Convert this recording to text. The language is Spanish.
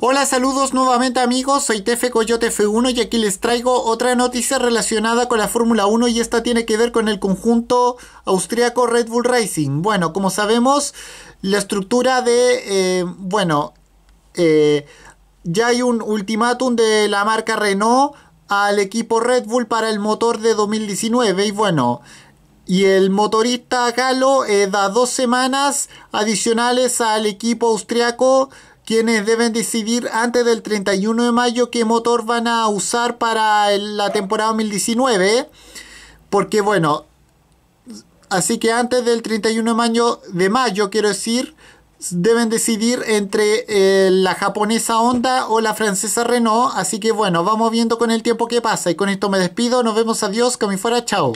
Hola, saludos nuevamente amigos, soy Tefe Coyote F1 y aquí les traigo otra noticia relacionada con la Fórmula 1 y esta tiene que ver con el conjunto austriaco Red Bull Racing. Bueno, como sabemos, la estructura de, eh, bueno, eh, ya hay un ultimátum de la marca Renault al equipo Red Bull para el motor de 2019 y bueno, y el motorista Galo eh, da dos semanas adicionales al equipo austriaco quienes deben decidir antes del 31 de mayo qué motor van a usar para la temporada 2019. Porque bueno, así que antes del 31 de mayo, de mayo quiero decir, deben decidir entre eh, la japonesa Honda o la francesa Renault. Así que bueno, vamos viendo con el tiempo que pasa. Y con esto me despido. Nos vemos. Adiós. Que me fuera. Chao.